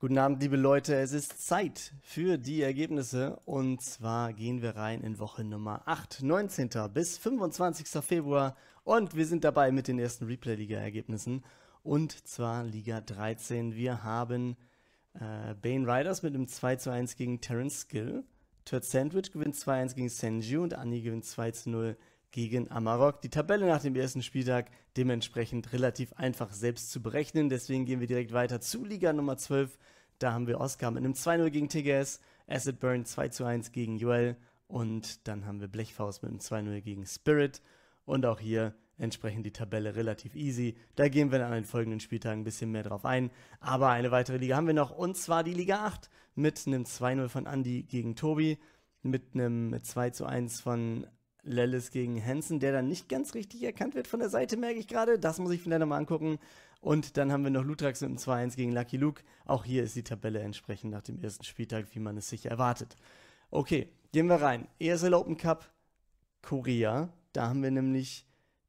Guten Abend, liebe Leute. Es ist Zeit für die Ergebnisse. Und zwar gehen wir rein in Woche Nummer 8, 19. bis 25. Februar. Und wir sind dabei mit den ersten Replay-Liga-Ergebnissen. Und zwar Liga 13. Wir haben äh, Bane Riders mit einem 2 zu 1 gegen Terence Skill. Turt Sandwich gewinnt 2-1 gegen Senju und Annie gewinnt 2 zu 0 gegen Amarok. Die Tabelle nach dem ersten Spieltag dementsprechend relativ einfach selbst zu berechnen. Deswegen gehen wir direkt weiter zu Liga Nummer 12. Da haben wir Oscar mit einem 2-0 gegen TGS, Acid Burn 2-1 gegen Joel und dann haben wir Blechfaust mit einem 2-0 gegen Spirit. Und auch hier entsprechend die Tabelle relativ easy. Da gehen wir dann an den folgenden Spieltagen ein bisschen mehr drauf ein. Aber eine weitere Liga haben wir noch und zwar die Liga 8 mit einem 2-0 von Andy gegen Tobi, mit einem 2-1 von Lellis gegen Hansen, der dann nicht ganz richtig erkannt wird von der Seite, merke ich gerade. Das muss ich vielleicht nochmal angucken. Und dann haben wir noch Lutrax mit einem 2-1 gegen Lucky Luke. Auch hier ist die Tabelle entsprechend nach dem ersten Spieltag, wie man es sich erwartet. Okay, gehen wir rein. ESL Open Cup Korea. Da haben wir nämlich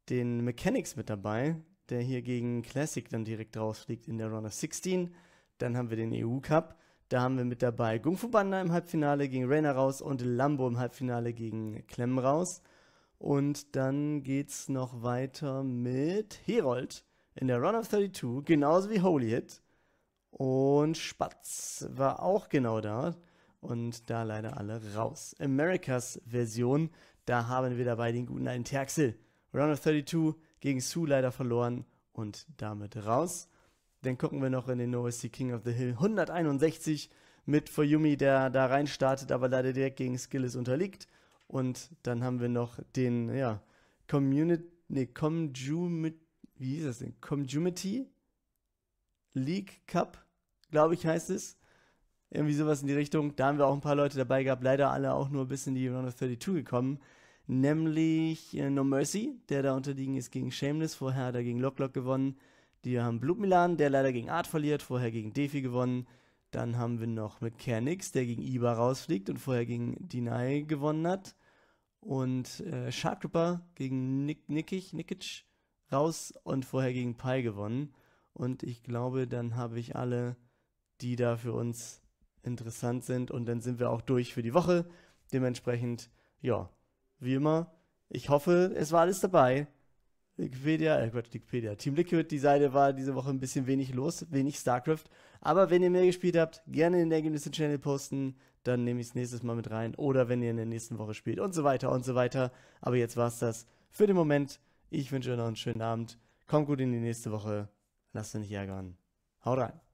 den Mechanics mit dabei, der hier gegen Classic dann direkt rausfliegt in der Runner 16. Dann haben wir den EU Cup. Da haben wir mit dabei Gung Fu Banda im Halbfinale gegen Rainer raus und Lambo im Halbfinale gegen Clem raus. Und dann geht's noch weiter mit Herold in der Run of 32, genauso wie Holy Hit. Und Spatz war auch genau da. Und da leider alle raus. Americas Version, da haben wir dabei den guten alten Terxel. Run of 32 gegen Sue leider verloren und damit raus. Dann gucken wir noch in den OSC King of the Hill 161 mit Foyumi, der da reinstartet, aber leider direkt gegen Skillis unterliegt. Und dann haben wir noch den, ja, Community, nee, Comjumity, wie hieß das denn? Comjumity League Cup, glaube ich, heißt es. Irgendwie sowas in die Richtung. Da haben wir auch ein paar Leute dabei gehabt, leider alle auch nur bis in die Round of 32 gekommen. Nämlich äh, No Mercy, der da unterliegen ist gegen Shameless, vorher hat er gegen Locklock gewonnen. Die haben Blutmilan, der leider gegen Art verliert, vorher gegen Defi gewonnen. Dann haben wir noch Mechanics, der gegen Iba rausfliegt und vorher gegen Deny gewonnen hat. Und äh, Ripper gegen Nick, Nickich, Nikic raus und vorher gegen Pi gewonnen. Und ich glaube, dann habe ich alle, die da für uns interessant sind. Und dann sind wir auch durch für die Woche. Dementsprechend, ja, wie immer, ich hoffe, es war alles dabei. Wikipedia, äh Quatsch, Wikipedia. Team Liquid, die Seite war diese Woche ein bisschen wenig los, wenig StarCraft. Aber wenn ihr mehr gespielt habt, gerne in den Ergebnisse-Channel posten, dann nehme ich es nächstes Mal mit rein. Oder wenn ihr in der nächsten Woche spielt und so weiter und so weiter. Aber jetzt war es das für den Moment. Ich wünsche euch noch einen schönen Abend. Kommt gut in die nächste Woche. Lasst euch nicht ärgern. Haut rein.